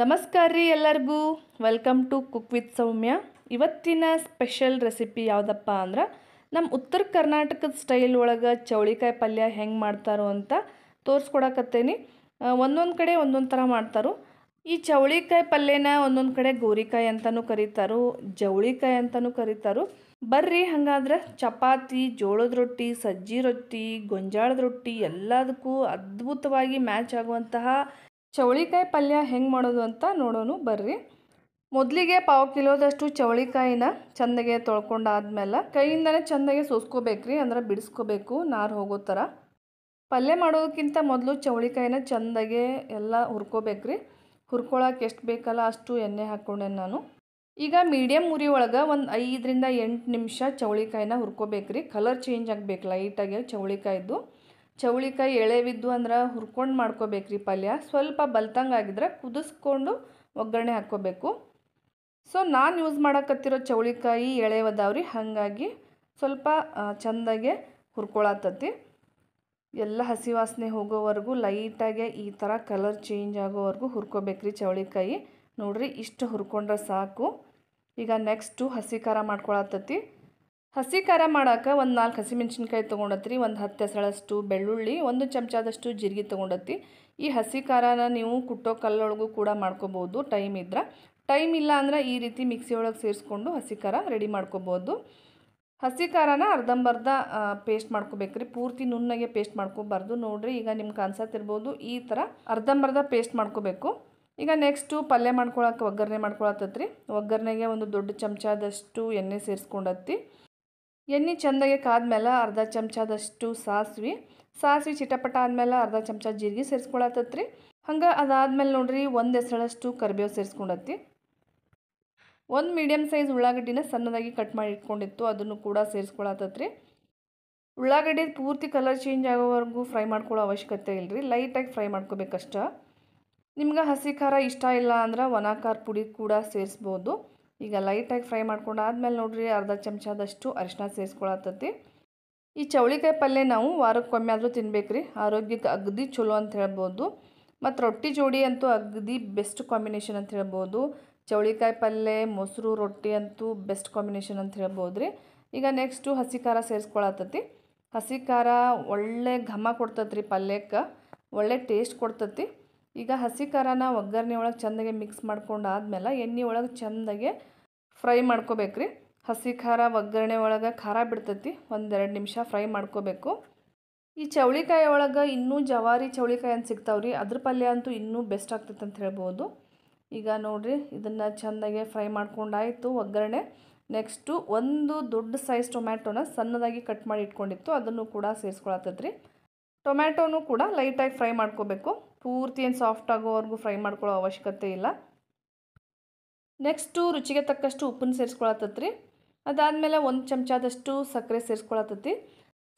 ನಮಸ್ಕಾರ ರೀ ಎಲ್ಲರಿಗೂ welcome to cook with Soumya ಇವತ್ತಿನ ಸ್ಪೆಷಲ್ ರೆಸಿಪಿ ಯಾವುದಪ್ಪ ಅಂದ್ರೆ ನಮ್ಮ ಉತ್ತರ ಕರ್ನಾಟಕದ ಸ್ಟೈಲ್ ಒಳಗೆ ಚೌಳಿಕಾಯಿ ಪಲ್ಯ ಹೆಂಗೆ ಮಾಡ್ತಾರೋ ಅಂತ ತೋರಿಸ್ಕೊಡಕತ್ತೇನಿ ಒಂದೊಂದು ಕಡೆ ಒಂದೊಂದು ಥರ ಮಾಡ್ತಾರೋ ಈ ಚೌಳಿಕಾಯಿ ಪಲ್ಯನ ಒಂದೊಂದು ಕಡೆ ಗೋರಿಕಾಯಿ ಅಂತಲೂ ಕರೀತಾರೋ ಜವಳಿಕಾಯಿ ಅಂತಲೂ ಕರೀತಾರೋ ಬರ್ರಿ ಹಾಗಾದ್ರೆ ಚಪಾತಿ ಜೋಳದ ರೊಟ್ಟಿ ಸಜ್ಜಿ ರೊಟ್ಟಿ ಗೊಂಜಾಳದ ರೊಟ್ಟಿ ಎಲ್ಲದಕ್ಕೂ ಅದ್ಭುತವಾಗಿ ಮ್ಯಾಚ್ ಆಗುವಂತಹ ಚವಳಿಕಾಯಿ ಪಲ್ಯ ಹೆಂಗೆ ಮಾಡೋದು ಅಂತ ನೋಡೋಣ ಬರ್ರಿ ಮೊದಲಿಗೆ ಪಾವು ಕಿಲೋದಷ್ಟು ಚವಳಿಕಾಯಿನ ಚೆಂದಾಗೆ ತೊಳ್ಕೊಂಡಾದ್ಮೇಲೆ ಕೈಯಿಂದನೇ ಚೆಂದಾಗೆ ಸೋಸ್ಕೋಬೇಕು ಅಂದ್ರೆ ಬಿಡಿಸ್ಕೋಬೇಕು ನಾರು ಹೋಗೋ ಥರ ಪಲ್ಯ ಮಾಡೋದಕ್ಕಿಂತ ಮೊದಲು ಚವಳಿಕಾಯಿನ ಚೆಂದಾಗೆ ಎಲ್ಲ ಹುರ್ಕೋಬೇಕು ಹುರ್ಕೊಳಕ್ಕೆ ಎಷ್ಟು ಬೇಕಲ್ಲ ಅಷ್ಟು ಎಣ್ಣೆ ಹಾಕ್ಕೊಂಡೆ ನಾನು ಈಗ ಮೀಡಿಯಮ್ ಉರಿ ಒಳಗೆ ಒಂದು ಐದರಿಂದ ಎಂಟು ನಿಮಿಷ ಚವಳಿಕಾಯಿನ ಹುರ್ಕೋಬೇಕು ಕಲರ್ ಚೇಂಜ್ ಆಗಬೇಕು ಲೈಟಾಗಿ ಚವಳಿಕಾಯಿದ್ದು ಚೌಳಿಕಾಯಿ ಎಳೆವಿದ್ದು ಅಂದ್ರೆ ಹುರ್ಕೊಂಡು ಮಾಡ್ಕೋಬೇಕ್ರಿ ಪಲ್ಯ ಸ್ವಲ್ಪ ಬಲ್ತಂಗೆ ಆಗಿದ್ರೆ ಕುದಿಸ್ಕೊಂಡು ಒಗ್ಗರಣೆ ಹಾಕ್ಕೋಬೇಕು ಸೊ ನಾನು ಯೂಸ್ ಮಾಡಕತ್ತಿರೋ ಚೌಳಿಕಾಯಿ ಎಳೆವದಾವ್ರಿ ಹಾಗಾಗಿ ಸ್ವಲ್ಪ ಚೆಂದಾಗೆ ಹುರ್ಕೊಳತ್ತತಿ ಎಲ್ಲ ಹಸಿ ವಾಸನೆ ಹೋಗೋವರೆಗೂ ಲೈಟಾಗೆ ಈ ಥರ ಕಲರ್ ಚೇಂಜ್ ಆಗೋವರೆಗೂ ಹುರ್ಕೋಬೇಕ್ರಿ ಚೌಳಿಕಾಯಿ ನೋಡ್ರಿ ಇಷ್ಟು ಹುರ್ಕೊಂಡ್ರೆ ಸಾಕು ಈಗ ನೆಕ್ಸ್ಟು ಹಸಿ ಖಾರ ಮಾಡ್ಕೊಳತ್ತತಿ ಹಸಿ ಖಾರ ಮಾಡೋಕೆ ಒಂದು ನಾಲ್ಕು ಹಸಿಮೆಣ್ಸಿನ್ಕಾಯಿ ತೊಗೊಂಡತ್ರಿ ಒಂದು ಹತ್ತು ಹೆಸಳಷ್ಟು ಬೆಳ್ಳುಳ್ಳಿ ಒಂದು ಚಮಚದಷ್ಟು ಜೀರಿಗೆ ತೊಗೊಂಡತ್ತಿ ಈ ಹಸಿ ಖಾರನ ನೀವು ಕುಟ್ಟೋ ಕಲ್ಲೊಳಗೂ ಕೂಡ ಮಾಡ್ಕೋಬೋದು ಟೈಮ್ ಇದ್ರೆ ಟೈಮ್ ಇಲ್ಲ ಅಂದ್ರೆ ಈ ರೀತಿ ಮಿಕ್ಸಿ ಒಳಗೆ ಸೇರಿಸ್ಕೊಂಡು ಹಸಿ ಖಾರ ರೆಡಿ ಮಾಡ್ಕೋಬೋದು ಹಸಿ ಖಾರನ ಅರ್ಧಂಬರ್ಧ ಪೇಸ್ಟ್ ಮಾಡ್ಕೋಬೇಕ್ರಿ ಪೂರ್ತಿ ನುಣ್ಣಗೆ ಪೇಸ್ಟ್ ಮಾಡ್ಕೋಬಾರ್ದು ನೋಡಿರಿ ಈಗ ನಿಮ್ಗೆ ಕಾಣಿಸತ್ತಿರ್ಬೋದು ಈ ಥರ ಅರ್ಧಂಬರ್ಧ ಪೇಸ್ಟ್ ಮಾಡ್ಕೋಬೇಕು ಈಗ ನೆಕ್ಸ್ಟು ಪಲ್ಯ ಮಾಡ್ಕೊಳಕ್ಕೆ ಒಗ್ಗರಣೆ ಮಾಡ್ಕೊಳತ್ತತ್ರಿ ಒಗ್ಗರಣೆಗೆ ಒಂದು ದೊಡ್ಡ ಚಮಚದಷ್ಟು ಎಣ್ಣೆ ಸೇರಿಸ್ಕೊಂಡತ್ತಿ ಎಣ್ಣೆ ಕಾದ ಕಾದ್ಮೇಲೆ ಅರ್ಧ ಚಮಚದಷ್ಟು ಸಾಸಿವೆ ಸಾಸಿವೆ ಚಿಟಪಟ ಆದಮೇಲೆ ಅರ್ಧ ಚಮಚ ಜೀರಿಗೆ ಸೇರಿಸ್ಕೊಳತ್ತತ್ರಿ ಹಂಗೆ ಅದಾದಮೇಲೆ ನೋಡಿರಿ ಒಂದು ಹೆಸರಷ್ಟು ಕರಿಬೇವು ಸೇರಿಸ್ಕೊಂಡತ್ತಿ ಒಂದು ಮೀಡಿಯಮ್ ಸೈಜ್ ಉಳ್ಳಾಗಡ್ಡಿನ ಸಣ್ಣದಾಗಿ ಕಟ್ ಮಾಡಿ ಇಟ್ಕೊಂಡಿತ್ತು ಅದನ್ನು ಕೂಡ ಸೇರಿಸ್ಕೊಳತ್ತತ್ರಿ ಉಳ್ಳಾಗಡ್ಡಿ ಪೂರ್ತಿ ಕಲರ್ ಚೇಂಜ್ ಆಗೋವರೆಗೂ ಫ್ರೈ ಮಾಡ್ಕೊಳ್ಳೋ ಅವಶ್ಯಕತೆ ಇಲ್ಲರಿ ಲೈಟಾಗಿ ಫ್ರೈ ಮಾಡ್ಕೋಬೇಕಷ್ಟ ನಿಮ್ಗೆ ಹಸಿ ಖಾರ ಇಷ್ಟ ಇಲ್ಲ ಅಂದ್ರೆ ಒಣ ಖಾರ ಪುಡಿ ಕೂಡ ಸೇರಿಸ್ಬೋದು ಈಗ ಲೈಟಾಗಿ ಫ್ರೈ ಮಾಡ್ಕೊಂಡು ಆದಮೇಲೆ ನೋಡಿರಿ ಅರ್ಧ ಚಮಚದಷ್ಟು ಅರಿಶಿನ ಸೇರಿಸ್ಕೊಳತ್ತತಿ ಈ ಚೌಳಿಕಾಯಿ ಪಲ್ಯ ನಾವು ವಾರಕ್ಕೊಮ್ಮೆ ಆದರೂ ರೀ ಆರೋಗ್ಯಕ್ಕೆ ಅಗದಿ ಚಲೋ ಅಂತ ಹೇಳ್ಬೋದು ಮತ್ತು ರೊಟ್ಟಿ ಜೋಡಿ ಅಂತೂ ಅಗದಿ ಬೆಸ್ಟ್ ಕಾಂಬಿನೇಷನ್ ಅಂತ ಹೇಳ್ಬೋದು ಚೌಳಿಕಾಯಿ ಪಲ್ಯ ಮೊಸರು ರೊಟ್ಟಿ ಅಂತೂ ಬೆಸ್ಟ್ ಕಾಂಬಿನೇಷನ್ ಅಂತ ಹೇಳ್ಬೋದು ರೀ ಈಗ ನೆಕ್ಸ್ಟು ಹಸಿ ಖಾರ ಸೇರಿಸ್ಕೊಳತ್ತತಿ ಹಸಿ ಖಾರ ಒಳ್ಳೆ ಘಮ ಕೊಡ್ತತ್ರಿ ಪಲ್ಯಕ್ಕೆ ಒಳ್ಳೆ ಟೇಸ್ಟ್ ಕೊಡ್ತತಿ ಈಗ ಹಸಿ ಖಾರನ ಒಗ್ಗರಣೆ ಒಳಗೆ ಚೆಂದಾಗೆ ಮಿಕ್ಸ್ ಮಾಡ್ಕೊಂಡು ಆದ್ಮೇಲೆ ಎಣ್ಣೆ ಒಳಗೆ ಚೆಂದಗೆ ಫ್ರೈ ಮಾಡ್ಕೋಬೇಕ್ರಿ ಹಸಿ ಖಾರ ಒಗ್ಗರಣೆ ಒಳಗೆ ಖಾರ ಬಿಡ್ತೈತಿ ಒಂದೆರಡು ನಿಮಿಷ ಫ್ರೈ ಮಾಡ್ಕೋಬೇಕು ಈ ಚೌಳಿಕಾಯಿ ಒಳಗೆ ಇನ್ನೂ ಜವಾರಿ ಚೌಳಿಕಾಯಿ ಅಂತ ಸಿಗ್ತಾವ್ರಿ ಅದ್ರ ಪಲ್ಯ ಅಂತೂ ಇನ್ನೂ ಬೆಸ್ಟ್ ಆಗ್ತೈತೆ ಅಂತ ಹೇಳ್ಬೋದು ಈಗ ನೋಡಿರಿ ಇದನ್ನು ಚೆಂದಾಗೆ ಫ್ರೈ ಮಾಡ್ಕೊಂಡಾಯಿತು ಒಗ್ಗರಣೆ ನೆಕ್ಸ್ಟು ಒಂದು ದೊಡ್ಡ ಸೈಜ್ ಟೊಮ್ಯಾಟೋನ ಸಣ್ಣದಾಗಿ ಕಟ್ ಮಾಡಿ ಇಟ್ಕೊಂಡಿತ್ತು ಅದನ್ನು ಕೂಡ ಸೇರಿಸ್ಕೊಳತ್ತೈತ್ರಿ ಟೊಮ್ಯಾಟೊನೂ ಕೂಡ ಲೈಟಾಗಿ ಫ್ರೈ ಮಾಡ್ಕೋಬೇಕು ಪೂರ್ತಿ ಏನು ಸಾಫ್ಟ್ ಆಗೋವರೆಗೂ ಫ್ರೈ ಮಾಡ್ಕೊಳ್ಳೋ ಅವಶ್ಯಕತೆ ಇಲ್ಲ ನೆಕ್ಸ್ಟು ರುಚಿಗೆ ತಕ್ಕಷ್ಟು ಉಪ್ಪನ್ನು ಸೇರಿಸ್ಕೊಳತ್ತತ್ರಿ ಅದಾದಮೇಲೆ ಒಂದು ಚಮಚದಷ್ಟು ಸಕ್ಕರೆ ಸೇರಿಸ್ಕೊಳತ್ತತಿ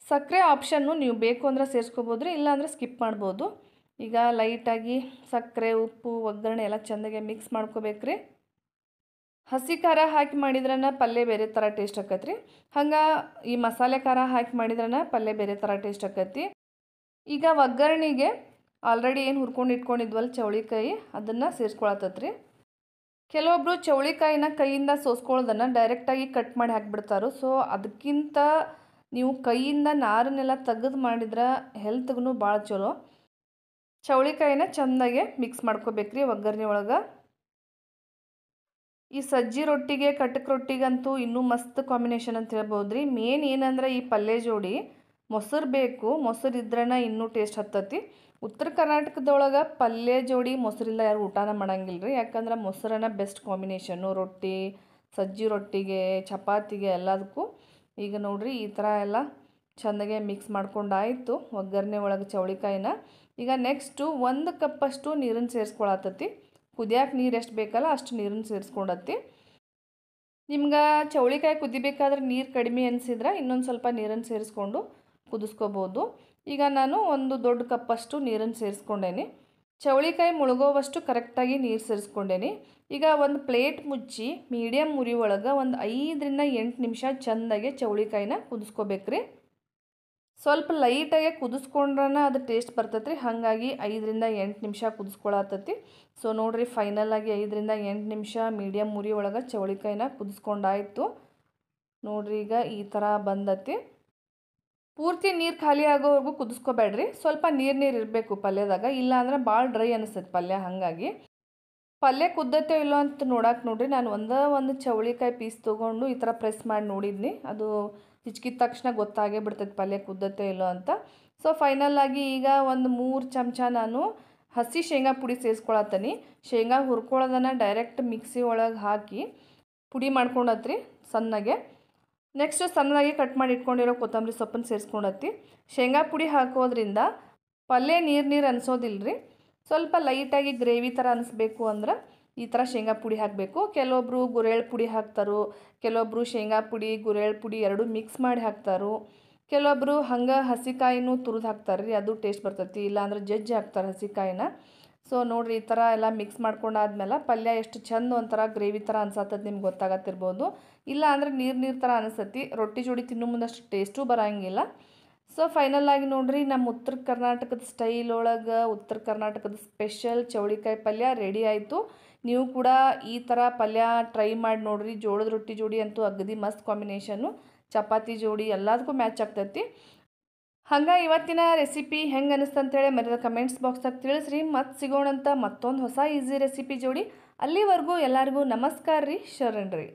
ಸಕ್ಕರೆ ಆಪ್ಷನ್ನು ನೀವು ಬೇಕು ಅಂದರೆ ಸೇರಿಸ್ಕೊಬೋದ್ರಿ ಇಲ್ಲಾಂದರೆ ಸ್ಕಿಪ್ ಮಾಡ್ಬೋದು ಈಗ ಲೈಟಾಗಿ ಸಕ್ಕರೆ ಉಪ್ಪು ಒಗ್ಗರಣೆ ಎಲ್ಲ ಚೆಂದಾಗೆ ಮಿಕ್ಸ್ ಮಾಡ್ಕೋಬೇಕ್ರಿ ಹಸಿ ಖಾರ ಹಾಕಿ ಮಾಡಿದ್ರನ ಪಲ್ಯ ಬೇರೆ ಥರ ಟೇಸ್ಟ್ ಆಕತ್ರಿ ಹಂಗೆ ಈ ಮಸಾಲೆ ಖಾರ ಹಾಕಿ ಮಾಡಿದ್ರನ ಪಲ್ಯ ಬೇರೆ ಥರ ಟೇಸ್ಟ್ ಆಕತಿ ಈಗ ಒಗ್ಗರಣೆಗೆ ಆಲ್ರೆಡಿ ಏನು ಹುರ್ಕೊಂಡು ಇಟ್ಕೊಂಡಿದ್ವಲ್ಲ ಚೌಳಿಕಾಯಿ ಅದನ್ನು ಸೇರಿಸ್ಕೊಳತ್ತತ್ರಿ ಕೆಲವೊಬ್ಬರು ಚೌಳಿಕಾಯಿನ ಕೈಯಿಂದ ಸೋಸ್ಕೊಳ್ಳೋದನ್ನು ಡೈರೆಕ್ಟಾಗಿ ಕಟ್ ಮಾಡಿ ಹಾಕಿಬಿಡ್ತಾರೆ ಸೊ ಅದಕ್ಕಿಂತ ನೀವು ಕೈಯಿಂದ ನಾರನ್ನೆಲ್ಲ ತೆಗೆದು ಮಾಡಿದ್ರೆ ಹೆಲ್ತ್ಗೂ ಭಾಳ ಚಲೋ ಚೌಳಿಕಾಯಿನ ಚೆಂದಾಗೆ ಮಿಕ್ಸ್ ಮಾಡ್ಕೋಬೇಕ್ರಿ ಒಗ್ಗರಣೆ ಒಳಗೆ ಈ ಸಜ್ಜಿ ರೊಟ್ಟಿಗೆ ಕಟಕ್ ರೊಟ್ಟಿಗಂತೂ ಇನ್ನೂ ಮಸ್ತ್ ಕಾಂಬಿನೇಷನ್ ಅಂತ ಹೇಳ್ಬೋದು ರೀ ಮೇನ್ ಏನಂದ್ರೆ ಈ ಪಲ್ಯ ಜೋಡಿ ಮೊಸರು ಬೇಕು ಮೊಸರು ಇದ್ರನ ಇನ್ನೂ ಟೇಸ್ಟ್ ಹತ್ತತಿ ಉತ್ತರ ಕರ್ನಾಟಕದೊಳಗೆ ಪಲ್ಯ ಜೋಡಿ ಮೊಸರಿಲ್ಲ ಯಾರು ಊಟನ ಮಾಡಂಗಿಲ್ಲ ರೀ ಯಾಕಂದ್ರೆ ಮೊಸರನ್ನ ಬೆಸ್ಟ್ ಕಾಂಬಿನೇಷನ್ನು ರೊಟ್ಟಿ ಸಜ್ಜಿ ರೊಟ್ಟಿಗೆ ಚಪಾತಿಗೆ ಎಲ್ಲದಕ್ಕೂ ಈಗ ನೋಡಿರಿ ಈ ಥರ ಎಲ್ಲ ಚೆಂದಾಗೆ ಮಿಕ್ಸ್ ಮಾಡ್ಕೊಂಡಾಯಿತು ಒಗ್ಗರಣೆ ಒಳಗೆ ಚೌಳಿಕಾಯಿನ ಈಗ ನೆಕ್ಸ್ಟು ಒಂದು ಕಪ್ಪಷ್ಟು ನೀರನ್ನು ಸೇರಿಸ್ಕೊಳತ್ತತಿ ಕುದಿಯೋಕೆ ನೀರು ಎಷ್ಟು ಬೇಕಲ್ಲ ಅಷ್ಟು ನೀರನ್ನು ಸೇರಿಸ್ಕೊಂಡತ್ತಿ ನಿಮ್ಗೆ ಚೌಳಿಕಾಯಿ ಕುದಿಬೇಕಾದ್ರೆ ನೀರು ಕಡಿಮೆ ಅನಿಸಿದ್ರೆ ಇನ್ನೊಂದು ಸ್ವಲ್ಪ ನೀರನ್ನು ಸೇರಿಸ್ಕೊಂಡು ಕುದಿಸ್ಕೋಬೋದು ಈಗ ನಾನು ಒಂದು ದೊಡ್ಡ ಕಪ್ಪಷ್ಟು ನೀರನ್ನು ಸೇರಿಸ್ಕೊಂಡೇನಿ ಚವಳಿಕಾಯಿ ಮುಳುಗೋವಷ್ಟು ಕರೆಕ್ಟಾಗಿ ನೀರು ಸೇರಿಸ್ಕೊಂಡೇನೆ ಈಗ ಒಂದು ಪ್ಲೇಟ್ ಮುಚ್ಚಿ ಮೀಡಿಯಮ್ ಮುರಿ ಒಳಗೆ ಒಂದು ಐದರಿಂದ ಎಂಟು ನಿಮಿಷ ಚೆಂದಾಗೆ ಚವಳಿಕಾಯಿನ ಕುದಿಸ್ಕೋಬೇಕ್ರಿ ಸ್ವಲ್ಪ ಲೈಟಾಗೆ ಕುದಿಸ್ಕೊಂಡ್ರೆ ಅದು ಟೇಸ್ಟ್ ಬರ್ತೈತ್ರಿ ಹಾಗಾಗಿ ಐದರಿಂದ ಎಂಟು ನಿಮಿಷ ಕುದಿಸ್ಕೊಳತ್ತೈತಿ ಸೊ ನೋಡಿರಿ ಆಗಿ ಐದರಿಂದ ಎಂಟು ನಿಮಿಷ ಮೀಡಿಯಮ್ ಮುರಿ ಒಳಗೆ ಚವಳಿಕಾಯಿನ ಕುದಿಸ್ಕೊಂಡಾಯಿತು ನೋಡ್ರಿ ಈಗ ಈ ಥರ ಬಂದತಿ ಪೂರ್ತಿ ನೀರು ಖಾಲಿ ಆಗೋವರೆಗೂ ಕುದಿಸ್ಕೋಬೇಡ್ರಿ ಸ್ವಲ್ಪ ನೀರು ನೀರು ಇರಬೇಕು ಪಲ್ಯದಾಗ ಇಲ್ಲಾಂದ್ರೆ ಭಾಳ ಡ್ರೈ ಅನಿಸ್ತೈತೆ ಪಲ್ಯ ಹಾಗಾಗಿ ಪಲ್ಯ ಕುದ್ದತ್ತೇ ಇಲ್ಲೋ ಅಂತ ನೋಡಕ್ಕೆ ನೋಡ್ರಿ ನಾನು ಒಂದೇ ಒಂದು ಚೌಳಿಕಾಯಿ ಪೀಸ್ ತೊಗೊಂಡು ಈ ಥರ ಪ್ರೆಸ್ ಮಾಡಿ ನೋಡಿದ್ನಿ ಅದು ಹಿಚ್ಕಿದ ತಕ್ಷಣ ಗೊತ್ತಾಗೇ ಬಿಡ್ತೈತೆ ಪಲ್ಯ ಕುದ್ದತ್ತೆ ಇಲ್ಲೋ ಅಂತ ಸೊ ಫೈನಲ್ ಆಗಿ ಈಗ ಒಂದು ಮೂರು ಚಮಚ ನಾನು ಹಸಿ ಶೇಂಗಾ ಪುಡಿ ಸೇರಿಸ್ಕೊಳತ್ತೀನಿ ಶೇಂಗಾ ಹುರ್ಕೊಳ್ಳೋದನ್ನು ಡೈರೆಕ್ಟ್ ಮಿಕ್ಸಿ ಒಳಗೆ ಹಾಕಿ ಪುಡಿ ಮಾಡ್ಕೊಂಡತ್ರಿ ಸಣ್ಣಗೆ ನೆಕ್ಸ್ಟ್ ಸಣ್ಣದಾಗಿ ಕಟ್ ಮಾಡಿ ಇಟ್ಕೊಂಡಿರೋ ಕೊತ್ತಂಬರಿ ಸೊಪ್ಪನ್ನು ಸೇರಿಸ್ಕೊಂಡತ್ತಿ ಶೇಂಗಾ ಪುಡಿ ಹಾಕೋದ್ರಿಂದ ಪಲ್ಯ ನೀರು ನೀರು ಅನಿಸೋದಿಲ್ಲ ರೀ ಸ್ವಲ್ಪ ಲೈಟಾಗಿ ಗ್ರೇವಿ ಥರ ಅನಿಸ್ಬೇಕು ಅಂದ್ರೆ ಈ ಥರ ಶೇಂಗಾ ಪುಡಿ ಹಾಕಬೇಕು ಕೆಲವೊಬ್ಬರು ಗುರೇಳ್ ಪುಡಿ ಹಾಕ್ತಾರೋ ಕೆಲವೊಬ್ಬರು ಶೇಂಗಾ ಪುಡಿ ಗುರೇಳ್ ಪುಡಿ ಎರಡೂ ಮಿಕ್ಸ್ ಮಾಡಿ ಹಾಕ್ತಾರೋ ಕೆಲವೊಬ್ಬರು ಹಂಗೆ ಹಸಿಕಾಯಿನೂ ತುರಿದು ಹಾಕ್ತಾರೆ ರೀ ಅದು ಟೇಸ್ಟ್ ಬರ್ತೈತಿ ಇಲ್ಲಾಂದ್ರೆ ಜಜ್ಜಿ ಹಾಕ್ತಾರೆ ಹಸಿಕಾಯಿನ ಸೊ ನೋಡಿರಿ ಈ ಥರ ಎಲ್ಲ ಮಿಕ್ಸ್ ಮಾಡ್ಕೊಂಡಾದ್ಮೇಲೆ ಪಲ್ಯ ಎಷ್ಟು ಚಂದ ಒಂಥರ ಗ್ರೇವಿ ಥರ ಅನ್ಸತ್ತದ ನಿಮ್ಗೆ ಗೊತ್ತಾಗತ್ತಿರ್ಬೋದು ಇಲ್ಲ ಅಂದರೆ ನೀರು ನೀರು ಥರ ಅನಿಸತ್ತಿ ರೊಟ್ಟಿ ಜೋಡಿ ತಿನ್ನೋ ಮುಂದಷ್ಟು ಟೇಸ್ಟೂ ಬರೋಂಗಿಲ್ಲ ಸೊ ಫೈನಲ್ ಆಗಿ ನೋಡ್ರಿ ನಮ್ಮ ಉತ್ತರ ಕರ್ನಾಟಕದ ಸ್ಟೈಲ್ ಒಳಗೆ ಉತ್ತರ ಕರ್ನಾಟಕದ ಸ್ಪೆಷಲ್ ಚೌಳಿಕಾಯಿ ಪಲ್ಯ ರೆಡಿ ಆಯಿತು ನೀವು ಕೂಡ ಈ ಥರ ಪಲ್ಯ ಟ್ರೈ ಮಾಡಿ ನೋಡ್ರಿ ಜೋಳದ ರೊಟ್ಟಿ ಜೋಡಿ ಅಂತೂ ಅಗದಿ ಮಸ್ತ್ ಕಾಂಬಿನೇಷನ್ನು ಚಪಾತಿ ಜೋಡಿ ಎಲ್ಲದಕ್ಕೂ ಮ್ಯಾಚ್ ಆಗ್ತೈತಿ ಹಂಗೆ ಇವತ್ತಿನ ರೆಸಿಪಿ ಹೆಂಗೆ ಅನಿಸ್ತಂತೇಳಿ ಮರದ ಕಮೆಂಟ್ಸ್ ಬಾಕ್ಸ್ದಾಗ ತಿಳಿಸ್ರಿ ಮತ್ತೆ ಸಿಗೋಣಂತ ಮತ್ತೊಂದು ಹೊಸ ಈಸಿ ರೆಸಿಪಿ ಜೋಡಿ ಅಲ್ಲಿವರೆಗೂ ಎಲ್ಲರಿಗೂ ನಮಸ್ಕಾರ ರೀ ಶರಣ್ರಿ